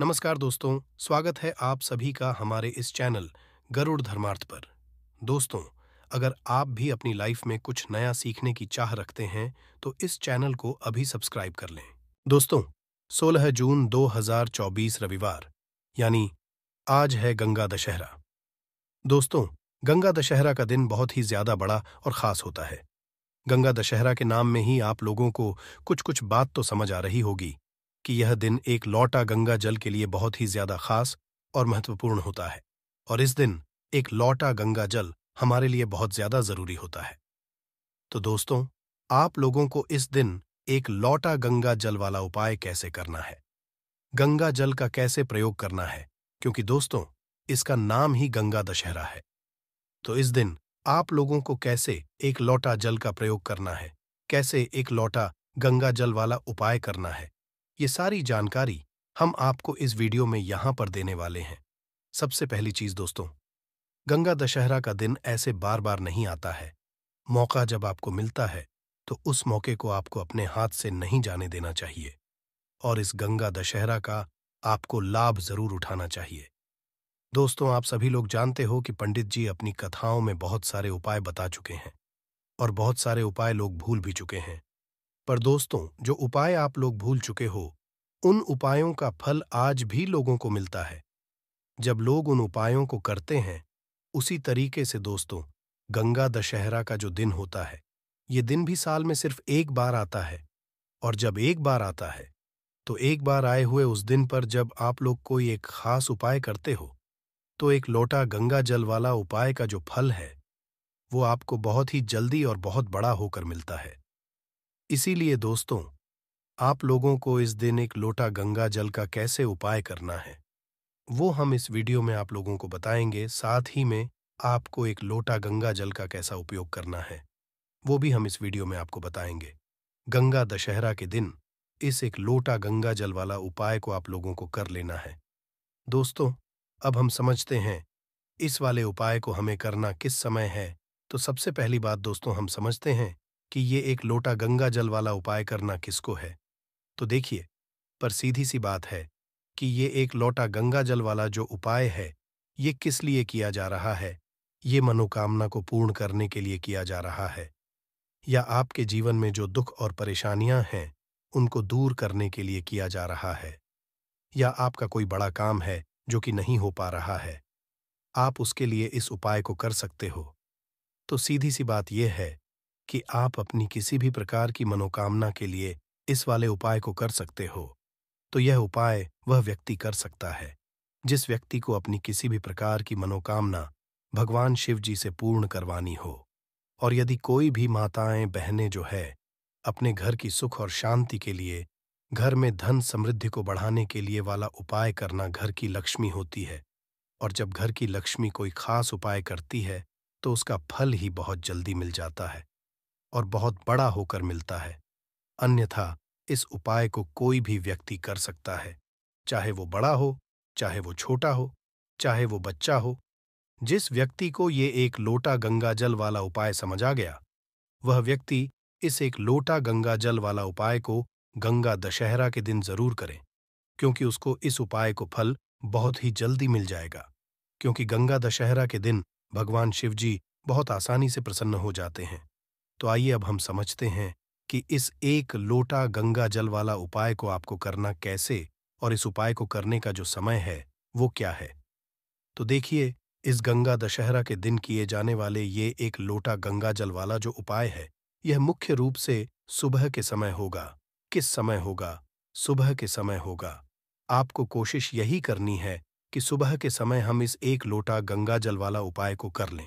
नमस्कार दोस्तों स्वागत है आप सभी का हमारे इस चैनल गरुड़ धर्मार्थ पर दोस्तों अगर आप भी अपनी लाइफ में कुछ नया सीखने की चाह रखते हैं तो इस चैनल को अभी सब्सक्राइब कर लें दोस्तों 16 जून 2024 रविवार यानी आज है गंगा दशहरा दोस्तों गंगा दशहरा का दिन बहुत ही ज्यादा बड़ा और खास होता है गंगा दशहरा के नाम में ही आप लोगों को कुछ कुछ बात तो समझ आ रही होगी कि यह दिन एक लौटा गंगा जल के लिए बहुत ही ज्यादा खास और महत्वपूर्ण होता है और इस दिन एक लौटा गंगा जल हमारे लिए बहुत ज्यादा जरूरी होता है तो दोस्तों आप लोगों को इस दिन एक लौटा गंगा जल वाला उपाय कैसे करना है गंगा जल का कैसे प्रयोग करना है क्योंकि दोस्तों इसका नाम ही गंगा दशहरा है तो इस दिन आप लोगों को कैसे एक लौटा जल का प्रयोग करना है कैसे एक लौटा गंगा जल वाला उपाय करना है ये सारी जानकारी हम आपको इस वीडियो में यहां पर देने वाले हैं सबसे पहली चीज दोस्तों गंगा दशहरा का दिन ऐसे बार बार नहीं आता है मौका जब आपको मिलता है तो उस मौके को आपको अपने हाथ से नहीं जाने देना चाहिए और इस गंगा दशहरा का आपको लाभ जरूर उठाना चाहिए दोस्तों आप सभी लोग जानते हो कि पंडित जी अपनी कथाओं में बहुत सारे उपाय बता चुके हैं और बहुत सारे उपाय लोग भूल भी चुके हैं पर दोस्तों जो उपाय आप लोग भूल चुके हो उन उपायों का फल आज भी लोगों को मिलता है जब लोग उन उपायों को करते हैं उसी तरीके से दोस्तों गंगा दशहरा का जो दिन होता है ये दिन भी साल में सिर्फ एक बार आता है और जब एक बार आता है तो एक बार आए हुए उस दिन पर जब आप लोग कोई एक खास उपाय करते हो तो एक लोटा गंगा जल वाला उपाय का जो फल है वो आपको बहुत ही जल्दी और बहुत बड़ा होकर मिलता है इसीलिए दोस्तों आप लोगों को इस दिन एक लोटा गंगा जल का कैसे उपाय करना है वो हम इस वीडियो में आप लोगों को बताएंगे साथ ही में आपको एक लोटा गंगा जल का कैसा उपयोग करना है वो भी हम इस वीडियो में आपको बताएंगे गंगा दशहरा के दिन इस एक लोटा गंगा जल वाला उपाय को आप लोगों को कर लेना है दोस्तों अब हम समझते हैं इस वाले उपाय को हमें करना किस समय है तो सबसे पहली बात दोस्तों हम समझते हैं कि ये एक लोटा गंगा जल वाला उपाय करना किसको है तो देखिए पर सीधी सी बात है कि ये एक लोटा गंगा जल वाला जो उपाय है ये किस लिए किया जा रहा है ये मनोकामना को पूर्ण करने के लिए किया जा रहा है या आपके जीवन में जो दुख और परेशानियां हैं उनको दूर करने के लिए किया जा रहा है या आपका कोई बड़ा काम है जो कि नहीं हो पा रहा है आप उसके लिए इस उपाय को कर सकते हो तो सीधी सी बात यह है कि आप अपनी किसी भी प्रकार की मनोकामना के लिए इस वाले उपाय को कर सकते हो तो यह उपाय वह व्यक्ति कर सकता है जिस व्यक्ति को अपनी किसी भी प्रकार की मनोकामना भगवान शिव जी से पूर्ण करवानी हो और यदि कोई भी माताएं बहनें जो है अपने घर की सुख और शांति के लिए घर में धन समृद्धि को बढ़ाने के लिए वाला उपाय करना घर की लक्ष्मी होती है और जब घर की लक्ष्मी कोई खास उपाय करती है तो उसका फल ही बहुत जल्दी मिल जाता है और बहुत बड़ा होकर मिलता है अन्यथा इस उपाय को कोई भी व्यक्ति कर सकता है चाहे वो बड़ा हो चाहे वो छोटा हो चाहे वो बच्चा हो जिस व्यक्ति को ये एक लोटा गंगा जल वाला उपाय समझा गया वह व्यक्ति इस एक लोटा गंगा जल वाला उपाय को गंगा दशहरा के दिन जरूर करें क्योंकि उसको इस उपाय को फल बहुत ही जल्दी मिल जाएगा क्योंकि गंगा दशहरा के दिन भगवान शिवजी बहुत आसानी से प्रसन्न हो जाते हैं तो आइए अब हम समझते हैं कि इस एक लोटा गंगा जल वाला उपाय को आपको करना कैसे और इस उपाय को करने का जो समय है वो क्या है तो देखिए इस गंगा दशहरा के दिन किए जाने वाले ये एक लोटा गंगा जल वाला जो उपाय है यह मुख्य रूप से सुबह के समय होगा किस समय होगा सुबह के समय होगा आपको कोशिश यही करनी है कि सुबह के समय हम इस एक लोटा गंगा जल वाला उपाय को कर लें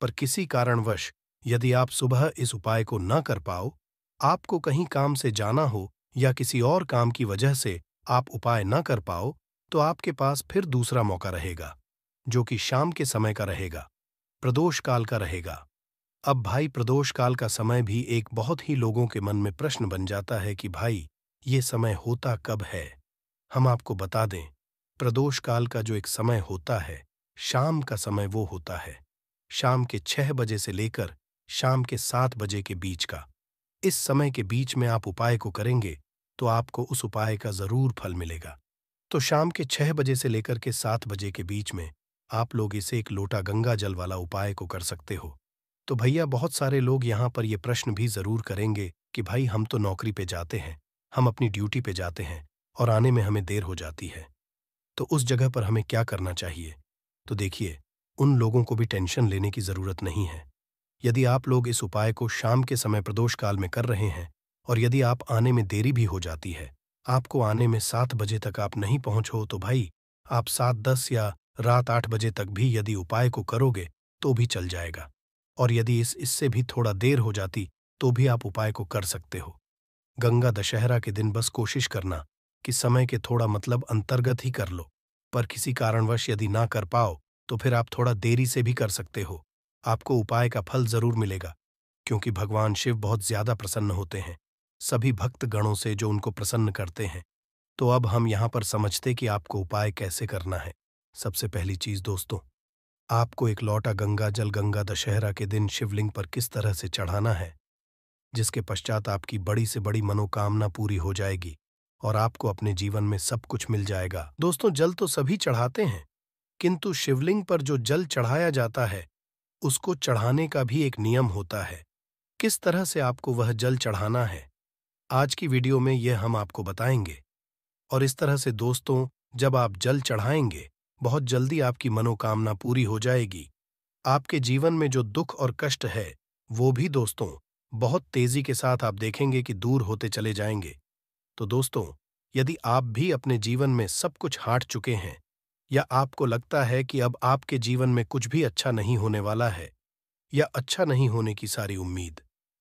पर किसी कारणवश यदि आप सुबह इस उपाय को न कर पाओ आपको कहीं काम से जाना हो या किसी और काम की वजह से आप उपाय न कर पाओ तो आपके पास फिर दूसरा मौका रहेगा जो कि शाम के समय का रहेगा प्रदोष काल का रहेगा अब भाई प्रदोष काल का समय भी एक बहुत ही लोगों के मन में प्रश्न बन जाता है कि भाई ये समय होता कब है हम आपको बता दें प्रदोष काल का जो एक समय होता है शाम का समय वो होता है शाम के छह बजे से लेकर शाम के सात बजे के बीच का इस समय के बीच में आप उपाय को करेंगे तो आपको उस उपाय का जरूर फल मिलेगा तो शाम के छह बजे से लेकर के सात बजे के बीच में आप लोग इसे एक लोटा गंगा जल वाला उपाय को कर सकते हो तो भैया बहुत सारे लोग यहाँ पर ये प्रश्न भी जरूर करेंगे कि भाई हम तो नौकरी पे जाते हैं हम अपनी ड्यूटी पे जाते हैं और आने में हमें देर हो जाती है तो उस जगह पर हमें क्या करना चाहिए तो देखिए उन लोगों को भी टेंशन लेने की जरूरत नहीं है यदि आप लोग इस उपाय को शाम के समय प्रदोष काल में कर रहे हैं और यदि आप आने में देरी भी हो जाती है आपको आने में सात बजे तक आप नहीं पहुंचो तो भाई आप सात दस या रात आठ बजे तक भी यदि उपाय को करोगे तो भी चल जाएगा और यदि इस इससे भी थोड़ा देर हो जाती तो भी आप उपाय को कर सकते हो गंगा दशहरा के दिन बस कोशिश करना कि समय के थोड़ा मतलब अंतर्गत ही कर लो पर किसी कारणवश यदि ना कर पाओ तो फिर आप थोड़ा देरी से भी कर सकते हो आपको उपाय का फल जरूर मिलेगा क्योंकि भगवान शिव बहुत ज्यादा प्रसन्न होते हैं सभी भक्त गणों से जो उनको प्रसन्न करते हैं तो अब हम यहां पर समझते कि आपको उपाय कैसे करना है सबसे पहली चीज दोस्तों आपको एक लौटा गंगा जल गंगा दशहरा के दिन शिवलिंग पर किस तरह से चढ़ाना है जिसके पश्चात आपकी बड़ी से बड़ी मनोकामना पूरी हो जाएगी और आपको अपने जीवन में सब कुछ मिल जाएगा दोस्तों जल तो सभी चढ़ाते हैं किंतु शिवलिंग पर जो जल चढ़ाया जाता है उसको चढ़ाने का भी एक नियम होता है किस तरह से आपको वह जल चढ़ाना है आज की वीडियो में यह हम आपको बताएंगे और इस तरह से दोस्तों जब आप जल चढ़ाएंगे बहुत जल्दी आपकी मनोकामना पूरी हो जाएगी आपके जीवन में जो दुख और कष्ट है वो भी दोस्तों बहुत तेजी के साथ आप देखेंगे कि दूर होते चले जाएंगे तो दोस्तों यदि आप भी अपने जीवन में सब कुछ हाट चुके हैं या आपको लगता है कि अब आपके जीवन में कुछ भी अच्छा नहीं होने वाला है या अच्छा नहीं होने की सारी उम्मीद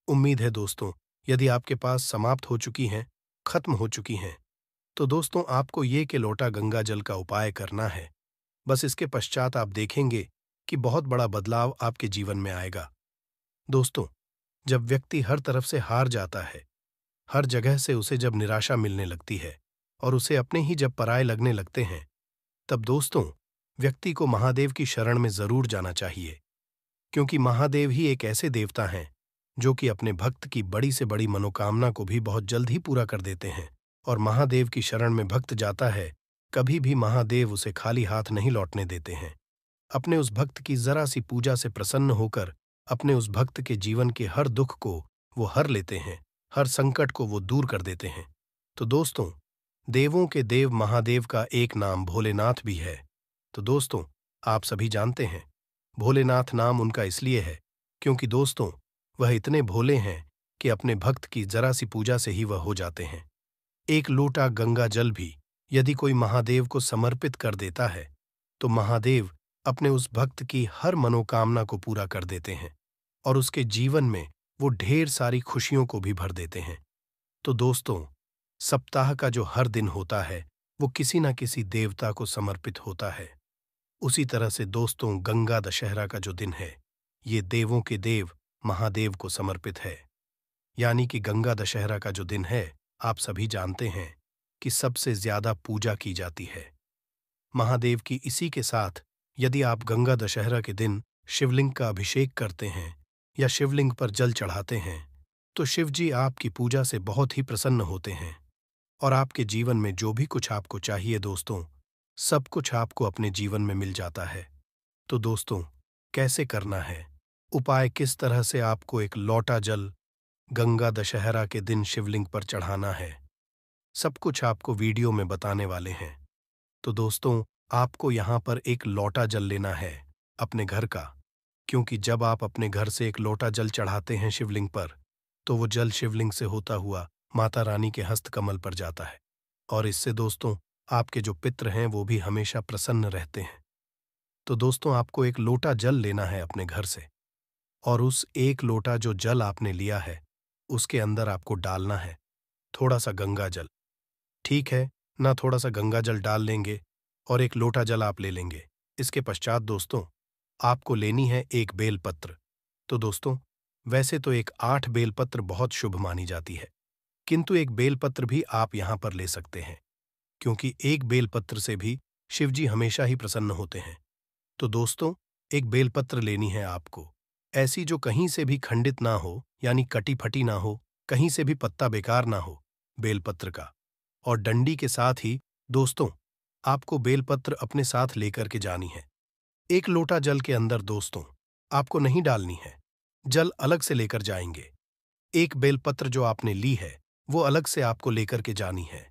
उम्मीद है दोस्तों यदि आपके पास समाप्त हो चुकी हैं खत्म हो चुकी हैं तो दोस्तों आपको ये कि लोटा गंगा जल का उपाय करना है बस इसके पश्चात आप देखेंगे कि बहुत बड़ा बदलाव आपके जीवन में आएगा दोस्तों जब व्यक्ति हर तरफ से हार जाता है हर जगह से उसे जब निराशा मिलने लगती है और उसे अपने ही जब पराए लगने लगते हैं तब दोस्तों व्यक्ति को महादेव की शरण में जरूर जाना चाहिए क्योंकि महादेव ही एक ऐसे देवता हैं जो कि अपने भक्त की बड़ी से बड़ी मनोकामना को भी बहुत जल्द ही पूरा कर देते हैं और महादेव की शरण में भक्त जाता है कभी भी महादेव उसे खाली हाथ नहीं लौटने देते हैं अपने उस भक्त की जरा सी पूजा से प्रसन्न होकर अपने उस भक्त के जीवन के हर दुख को वो हर लेते हैं हर संकट को वो दूर कर देते हैं तो दोस्तों देवों के देव महादेव का एक नाम भोलेनाथ भी है तो दोस्तों आप सभी जानते हैं भोलेनाथ नाम उनका इसलिए है क्योंकि दोस्तों वह इतने भोले हैं कि अपने भक्त की जरा सी पूजा से ही वह हो जाते हैं एक लोटा गंगा जल भी यदि कोई महादेव को समर्पित कर देता है तो महादेव अपने उस भक्त की हर मनोकामना को पूरा कर देते हैं और उसके जीवन में वो ढेर सारी खुशियों को भी भर देते हैं तो दोस्तों सप्ताह का जो हर दिन होता है वो किसी न किसी देवता को समर्पित होता है उसी तरह से दोस्तों गंगा दशहरा का जो दिन है ये देवों के देव महादेव को समर्पित है यानी कि गंगा दशहरा का जो दिन है आप सभी जानते हैं कि सबसे ज्यादा पूजा की जाती है महादेव की इसी के साथ यदि आप गंगा दशहरा के दिन शिवलिंग का अभिषेक करते हैं या शिवलिंग पर जल चढ़ाते हैं तो शिवजी आपकी पूजा से बहुत ही प्रसन्न होते हैं और आपके जीवन में जो भी कुछ आपको चाहिए दोस्तों सब कुछ आपको अपने जीवन में मिल जाता है तो दोस्तों कैसे करना है उपाय किस तरह से आपको एक लौटा जल गंगा दशहरा के दिन शिवलिंग पर चढ़ाना है सब कुछ आपको वीडियो में बताने वाले हैं तो दोस्तों आपको यहां पर एक लौटा जल लेना है अपने घर का क्योंकि जब आप अपने घर से एक लोटा जल चढ़ाते हैं शिवलिंग पर तो वो जल शिवलिंग से होता हुआ माता रानी के हस्तकमल पर जाता है और इससे दोस्तों आपके जो पित्र हैं वो भी हमेशा प्रसन्न रहते हैं तो दोस्तों आपको एक लोटा जल लेना है अपने घर से और उस एक लोटा जो जल आपने लिया है उसके अंदर आपको डालना है थोड़ा सा गंगा जल ठीक है ना थोड़ा सा गंगा जल डाल लेंगे और एक लोटा जल आप ले लेंगे इसके पश्चात दोस्तों आपको लेनी है एक बेलपत्र तो दोस्तों वैसे तो एक आठ बेलपत्र बहुत शुभ मानी जाती है किंतु एक बेलपत्र भी आप यहां पर ले सकते हैं क्योंकि एक बेलपत्र से भी शिवजी हमेशा ही प्रसन्न होते हैं तो दोस्तों एक बेलपत्र लेनी है आपको ऐसी जो कहीं से भी खंडित ना हो यानी कटी फटी ना हो कहीं से भी पत्ता बेकार ना हो बेलपत्र का और डंडी के साथ ही दोस्तों आपको बेलपत्र अपने साथ लेकर के जानी है एक लोटा जल के अंदर दोस्तों आपको नहीं डालनी है जल अलग से लेकर जाएंगे एक बेलपत्र जो आपने ली है वो अलग से आपको लेकर के जानी है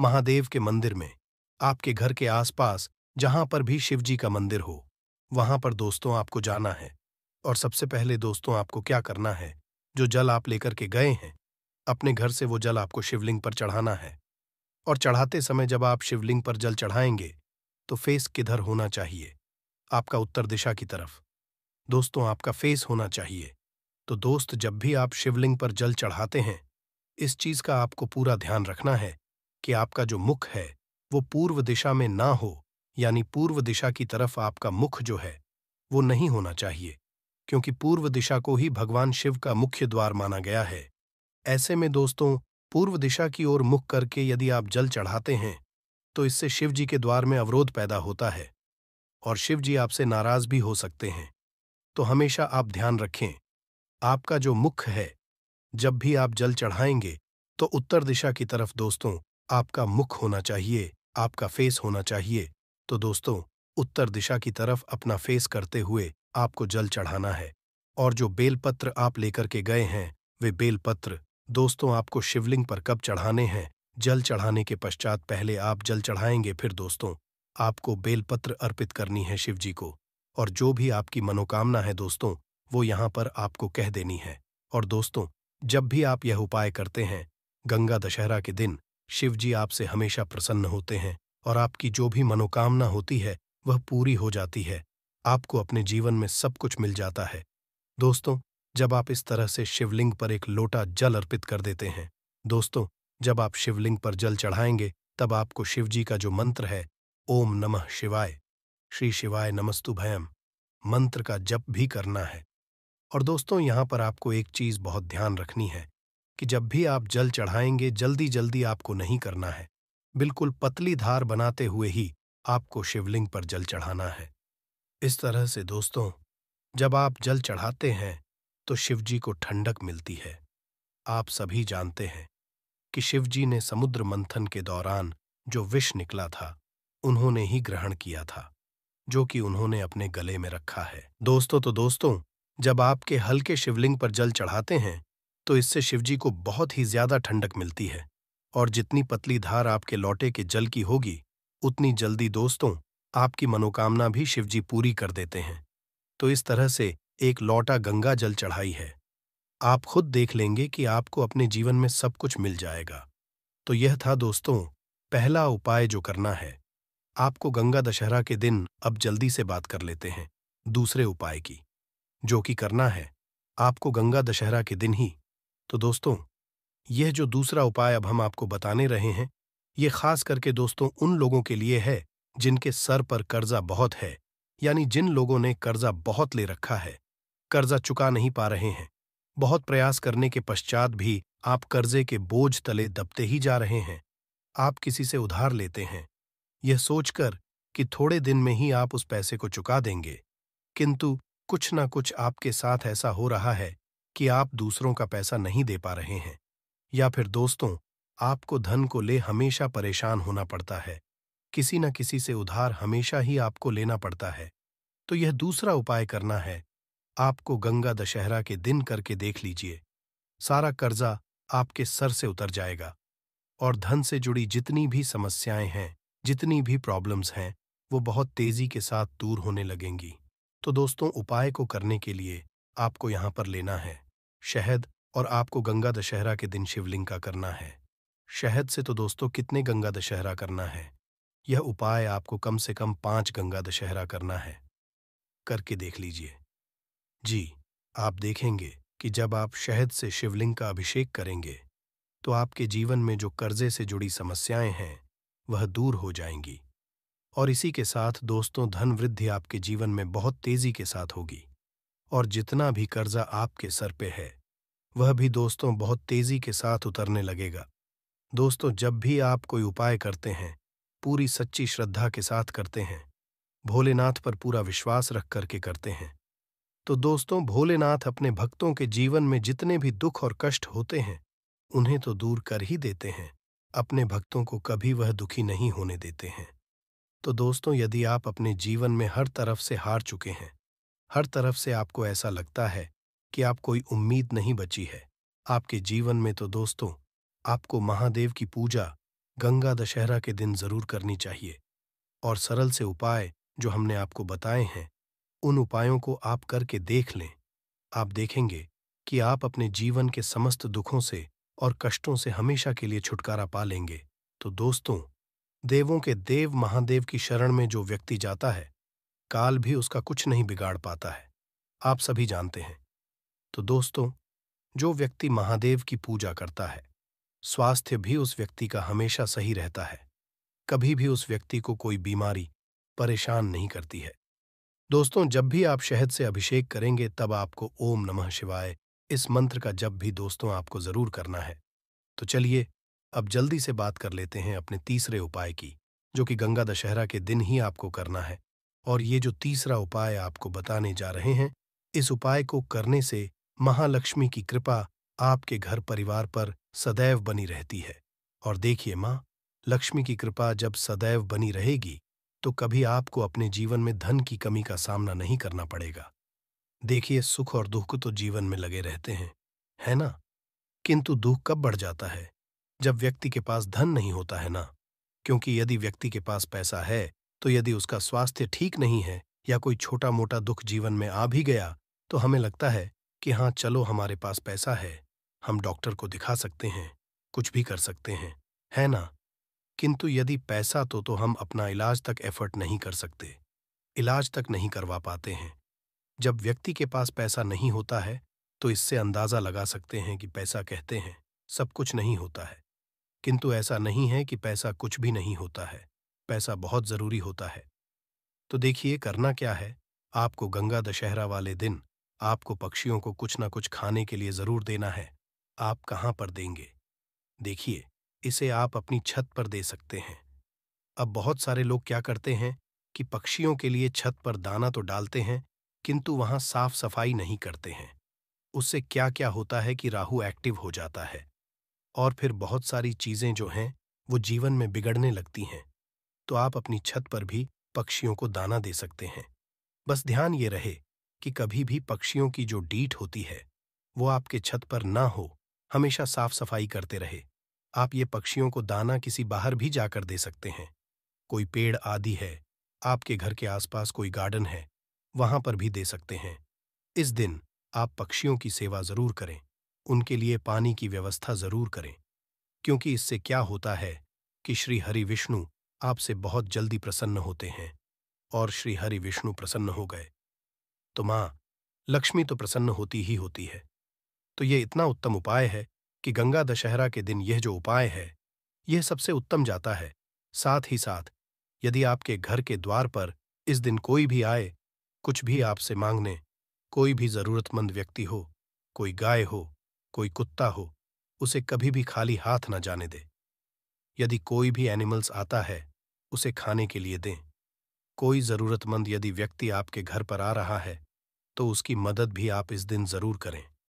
महादेव के मंदिर में आपके घर के आसपास जहां पर भी शिवजी का मंदिर हो वहां पर दोस्तों आपको जाना है और सबसे पहले दोस्तों आपको क्या करना है जो जल आप लेकर के गए हैं अपने घर से वो जल आपको शिवलिंग पर चढ़ाना है और चढ़ाते समय जब आप शिवलिंग पर जल चढ़ाएंगे तो फेस किधर होना चाहिए आपका उत्तर दिशा की तरफ दोस्तों आपका फेस होना चाहिए तो दोस्त जब भी आप शिवलिंग पर जल चढ़ाते हैं इस चीज का आपको पूरा ध्यान रखना है कि आपका जो मुख है वो पूर्व दिशा में ना हो यानी पूर्व दिशा की तरफ आपका मुख जो है वो नहीं होना चाहिए क्योंकि पूर्व दिशा को ही भगवान शिव का मुख्य द्वार माना गया है ऐसे में दोस्तों पूर्व दिशा की ओर मुख करके यदि आप जल चढ़ाते हैं तो इससे शिव जी के द्वार में अवरोध पैदा होता है और शिव जी आपसे नाराज भी हो सकते हैं तो हमेशा आप ध्यान रखें आपका जो मुख है जब भी आप जल चढ़ाएंगे तो उत्तर दिशा की तरफ दोस्तों आपका मुख होना चाहिए आपका फेस होना चाहिए तो दोस्तों उत्तर दिशा की तरफ अपना फेस करते हुए आपको जल चढ़ाना है और जो बेलपत्र आप लेकर के गए हैं वे बेलपत्र दोस्तों आपको शिवलिंग पर कब चढ़ाने हैं जल चढ़ाने के पश्चात पहले आप जल चढ़ाएंगे फिर दोस्तों आपको बेलपत्र अर्पित करनी है शिव जी को और जो भी आपकी मनोकामना है दोस्तों वो यहां पर आपको कह देनी है और दोस्तों जब भी आप यह उपाय करते हैं गंगा दशहरा के दिन शिवजी आपसे हमेशा प्रसन्न होते हैं और आपकी जो भी मनोकामना होती है वह पूरी हो जाती है आपको अपने जीवन में सब कुछ मिल जाता है दोस्तों जब आप इस तरह से शिवलिंग पर एक लोटा जल अर्पित कर देते हैं दोस्तों जब आप शिवलिंग पर जल चढ़ाएंगे तब आपको शिवजी का जो मंत्र है ओम नमः शिवाय श्री शिवाय नमस्तु भयम मंत्र का जप भी करना है और दोस्तों यहाँ पर आपको एक चीज़ बहुत ध्यान रखनी है कि जब भी आप जल चढ़ाएंगे जल्दी जल्दी आपको नहीं करना है बिल्कुल पतली धार बनाते हुए ही आपको शिवलिंग पर जल चढ़ाना है इस तरह से दोस्तों जब आप जल चढ़ाते हैं तो शिवजी को ठंडक मिलती है आप सभी जानते हैं कि शिवजी ने समुद्र मंथन के दौरान जो विष निकला था उन्होंने ही ग्रहण किया था जो कि उन्होंने अपने गले में रखा है दोस्तों तो दोस्तों जब आपके हल्के शिवलिंग पर जल चढ़ाते हैं तो इससे शिवजी को बहुत ही ज्यादा ठंडक मिलती है और जितनी पतली धार आपके लौटे के जल की होगी उतनी जल्दी दोस्तों आपकी मनोकामना भी शिवजी पूरी कर देते हैं तो इस तरह से एक लौटा गंगा जल चढ़ाई है आप खुद देख लेंगे कि आपको अपने जीवन में सब कुछ मिल जाएगा तो यह था दोस्तों पहला उपाय जो करना है आपको गंगा दशहरा के दिन अब जल्दी से बात कर लेते हैं दूसरे उपाय की जो कि करना है आपको गंगा दशहरा के दिन ही तो दोस्तों यह जो दूसरा उपाय अब हम आपको बताने रहे हैं ये खास करके दोस्तों उन लोगों के लिए है जिनके सर पर कर्जा बहुत है यानी जिन लोगों ने कर्जा बहुत ले रखा है कर्जा चुका नहीं पा रहे हैं बहुत प्रयास करने के पश्चात भी आप कर्जे के बोझ तले दबते ही जा रहे हैं आप किसी से उधार लेते हैं यह सोचकर कि थोड़े दिन में ही आप उस पैसे को चुका देंगे किंतु कुछ ना कुछ आपके साथ ऐसा हो रहा है कि आप दूसरों का पैसा नहीं दे पा रहे हैं या फिर दोस्तों आपको धन को ले हमेशा परेशान होना पड़ता है किसी न किसी से उधार हमेशा ही आपको लेना पड़ता है तो यह दूसरा उपाय करना है आपको गंगा दशहरा के दिन करके देख लीजिए सारा कर्जा आपके सर से उतर जाएगा और धन से जुड़ी जितनी भी समस्याएं हैं जितनी भी प्रॉब्लम्स हैं वो बहुत तेजी के साथ दूर होने लगेंगी तो दोस्तों उपाय को करने के लिए आपको यहां पर लेना है शहद और आपको गंगा दशहरा के दिन शिवलिंग का करना है शहद से तो दोस्तों कितने गंगा दशहरा करना है यह उपाय आपको कम से कम पांच गंगा दशहरा करना है करके देख लीजिए जी आप देखेंगे कि जब आप शहद से शिवलिंग का अभिषेक करेंगे तो आपके जीवन में जो कर्जे से जुड़ी समस्याएं हैं वह दूर हो जाएंगी और इसी के साथ दोस्तों धन वृद्धि आपके जीवन में बहुत तेजी के साथ होगी और जितना भी कर्जा आपके सर पे है वह भी दोस्तों बहुत तेजी के साथ उतरने लगेगा दोस्तों जब भी आप कोई उपाय करते हैं पूरी सच्ची श्रद्धा के साथ करते हैं भोलेनाथ पर पूरा विश्वास रख करके करते हैं तो दोस्तों भोलेनाथ अपने भक्तों के जीवन में जितने भी दुख और कष्ट होते हैं उन्हें तो दूर कर ही देते हैं अपने भक्तों को कभी वह दुखी नहीं होने देते हैं तो दोस्तों यदि आप अपने जीवन में हर तरफ से हार चुके हैं हर तरफ से आपको ऐसा लगता है कि आप कोई उम्मीद नहीं बची है आपके जीवन में तो दोस्तों आपको महादेव की पूजा गंगा दशहरा के दिन जरूर करनी चाहिए और सरल से उपाय जो हमने आपको बताए हैं उन उपायों को आप करके देख लें आप देखेंगे कि आप अपने जीवन के समस्त दुखों से और कष्टों से हमेशा के लिए छुटकारा पा लेंगे तो दोस्तों देवों के देव महादेव की शरण में जो व्यक्ति जाता है काल भी उसका कुछ नहीं बिगाड़ पाता है आप सभी जानते हैं तो दोस्तों जो व्यक्ति महादेव की पूजा करता है स्वास्थ्य भी उस व्यक्ति का हमेशा सही रहता है कभी भी उस व्यक्ति को कोई बीमारी परेशान नहीं करती है दोस्तों जब भी आप शहद से अभिषेक करेंगे तब आपको ओम नमः शिवाय इस मंत्र का जब भी दोस्तों आपको जरूर करना है तो चलिए अब जल्दी से बात कर लेते हैं अपने तीसरे उपाय की जो कि गंगा दशहरा के दिन ही आपको करना है और ये जो तीसरा उपाय आपको बताने जा रहे हैं इस उपाय को करने से महालक्ष्मी की कृपा आपके घर परिवार पर सदैव बनी रहती है और देखिए माँ लक्ष्मी की कृपा जब सदैव बनी रहेगी तो कभी आपको अपने जीवन में धन की कमी का सामना नहीं करना पड़ेगा देखिए सुख और दुख तो जीवन में लगे रहते हैं है ना किंतु दुख कब बढ़ जाता है जब व्यक्ति के पास धन नहीं होता है ना क्योंकि यदि व्यक्ति के पास पैसा है तो यदि उसका स्वास्थ्य ठीक नहीं है या कोई छोटा मोटा दुख जीवन में आ भी गया तो हमें लगता है कि हाँ चलो हमारे पास पैसा है हम डॉक्टर को दिखा सकते हैं कुछ भी कर सकते हैं है ना किंतु यदि पैसा तो तो हम अपना इलाज तक एफर्ट नहीं कर सकते इलाज तक नहीं करवा पाते हैं जब व्यक्ति के पास पैसा नहीं होता है तो इससे अंदाजा लगा सकते हैं कि पैसा कहते हैं सब कुछ नहीं होता है किंतु ऐसा नहीं है कि पैसा कुछ भी नहीं होता है पैसा बहुत जरूरी होता है तो देखिए करना क्या है आपको गंगा दशहरा वाले दिन आपको पक्षियों को कुछ ना कुछ खाने के लिए जरूर देना है आप कहाँ पर देंगे देखिए इसे आप अपनी छत पर दे सकते हैं अब बहुत सारे लोग क्या करते हैं कि पक्षियों के लिए छत पर दाना तो डालते हैं किंतु वहां साफ सफाई नहीं करते हैं उससे क्या क्या होता है कि राहु एक्टिव हो जाता है और फिर बहुत सारी चीजें जो हैं वो जीवन में बिगड़ने लगती हैं तो आप अपनी छत पर भी पक्षियों को दाना दे सकते हैं बस ध्यान ये रहे कि कभी भी पक्षियों की जो डीट होती है वो आपके छत पर ना हो हमेशा साफ सफाई करते रहे आप ये पक्षियों को दाना किसी बाहर भी जाकर दे सकते हैं कोई पेड़ आदि है आपके घर के आसपास कोई गार्डन है वहां पर भी दे सकते हैं इस दिन आप पक्षियों की सेवा जरूर करें उनके लिए पानी की व्यवस्था जरूर करें क्योंकि इससे क्या होता है कि श्री हरि विष्णु आपसे बहुत जल्दी प्रसन्न होते हैं और श्री हरि विष्णु प्रसन्न हो गए तो माँ लक्ष्मी तो प्रसन्न होती ही होती है तो ये इतना उत्तम उपाय है कि गंगा दशहरा के दिन यह जो उपाय है यह सबसे उत्तम जाता है साथ ही साथ यदि आपके घर के द्वार पर इस दिन कोई भी आए कुछ भी आपसे मांगने कोई भी जरूरतमंद व्यक्ति हो कोई गाय हो कोई कुत्ता हो उसे कभी भी खाली हाथ न जाने दे यदि कोई भी एनिमल्स आता है उसे खाने के लिए दें कोई ज़रूरतमंद यदि व्यक्ति आपके घर पर आ रहा है तो उसकी मदद भी आप इस दिन ज़रूर करें